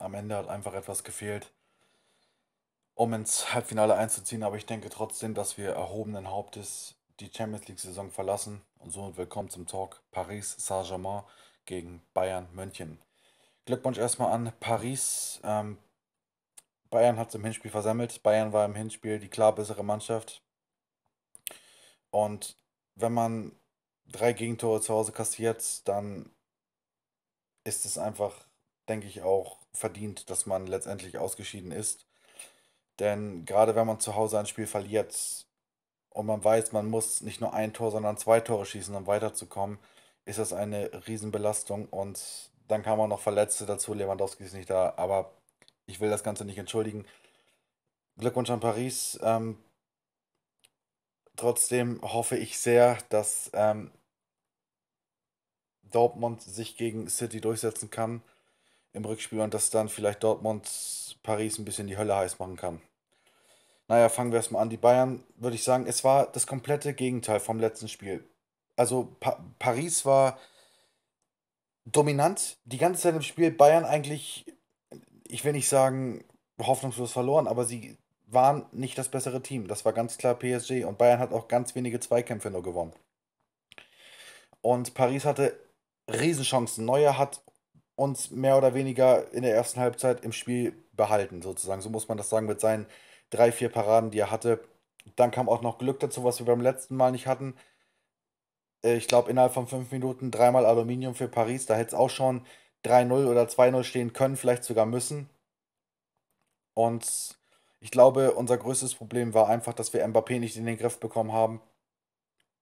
am Ende hat einfach etwas gefehlt, um ins Halbfinale einzuziehen. Aber ich denke trotzdem, dass wir erhobenen Hauptes die Champions League-Saison verlassen. Und somit willkommen zum Talk Paris Saint-Germain gegen Bayern München. Glückwunsch erstmal an Paris. Ähm, Bayern hat es im Hinspiel versammelt. Bayern war im Hinspiel die klar bessere Mannschaft. Und wenn man drei Gegentore zu Hause kassiert, dann ist es einfach denke ich, auch verdient, dass man letztendlich ausgeschieden ist. Denn gerade wenn man zu Hause ein Spiel verliert und man weiß, man muss nicht nur ein Tor, sondern zwei Tore schießen, um weiterzukommen, ist das eine Riesenbelastung. Und dann kam auch noch Verletzte dazu. Lewandowski ist nicht da, aber ich will das Ganze nicht entschuldigen. Glückwunsch an Paris. Ähm, trotzdem hoffe ich sehr, dass ähm, Dortmund sich gegen City durchsetzen kann im Rückspiel und dass dann vielleicht Dortmund Paris ein bisschen die Hölle heiß machen kann. Naja, fangen wir erstmal an. Die Bayern, würde ich sagen, es war das komplette Gegenteil vom letzten Spiel. Also pa Paris war dominant die ganze Zeit im Spiel. Bayern eigentlich, ich will nicht sagen, hoffnungslos verloren, aber sie waren nicht das bessere Team. Das war ganz klar PSG und Bayern hat auch ganz wenige Zweikämpfe nur gewonnen. Und Paris hatte Riesenchancen. Neuer hat uns mehr oder weniger in der ersten Halbzeit im Spiel behalten, sozusagen. So muss man das sagen, mit seinen drei, vier Paraden, die er hatte. Dann kam auch noch Glück dazu, was wir beim letzten Mal nicht hatten. Äh, ich glaube, innerhalb von fünf Minuten dreimal Aluminium für Paris. Da hätte es auch schon 3-0 oder 2-0 stehen können, vielleicht sogar müssen. Und ich glaube, unser größtes Problem war einfach, dass wir Mbappé nicht in den Griff bekommen haben.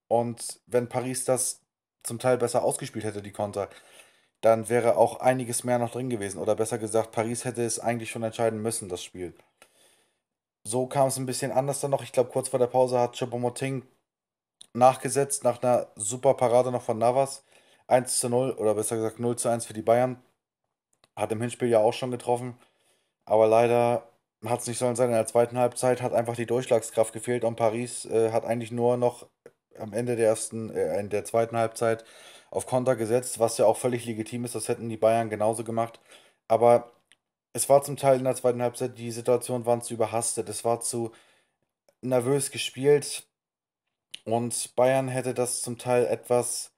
Und wenn Paris das zum Teil besser ausgespielt hätte, die Konter, dann wäre auch einiges mehr noch drin gewesen. Oder besser gesagt, Paris hätte es eigentlich schon entscheiden müssen, das Spiel. So kam es ein bisschen anders dann noch. Ich glaube, kurz vor der Pause hat Choupo-Moting nachgesetzt nach einer super Parade noch von Navas. 1 zu 0 oder besser gesagt 0 zu 1 für die Bayern. Hat im Hinspiel ja auch schon getroffen. Aber leider hat es nicht sollen sein. In der zweiten Halbzeit hat einfach die Durchschlagskraft gefehlt und Paris äh, hat eigentlich nur noch am Ende der ersten, äh, in der zweiten Halbzeit auf Konter gesetzt, was ja auch völlig legitim ist. Das hätten die Bayern genauso gemacht. Aber es war zum Teil in der zweiten Halbzeit, die Situation waren zu überhastet, es war zu nervös gespielt. Und Bayern hätte das zum Teil etwas,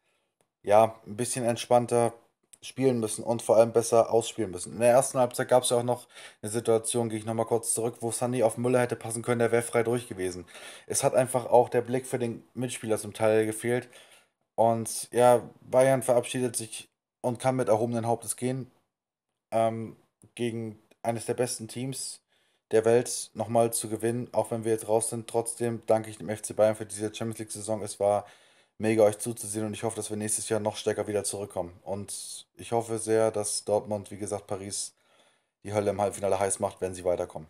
ja, ein bisschen entspannter spielen müssen und vor allem besser ausspielen müssen. In der ersten Halbzeit gab es ja auch noch eine Situation, gehe ich nochmal kurz zurück, wo Sunny auf Müller hätte passen können, der wäre frei durch gewesen. Es hat einfach auch der Blick für den Mitspieler zum Teil gefehlt. Und ja, Bayern verabschiedet sich und kann mit erhobenen Hauptes gehen ähm, gegen eines der besten Teams der Welt nochmal zu gewinnen, auch wenn wir jetzt raus sind. Trotzdem danke ich dem FC Bayern für diese Champions League-Saison. Es war mega, euch zuzusehen und ich hoffe, dass wir nächstes Jahr noch stärker wieder zurückkommen. Und ich hoffe sehr, dass Dortmund, wie gesagt, Paris die Hölle im Halbfinale heiß macht, wenn sie weiterkommen.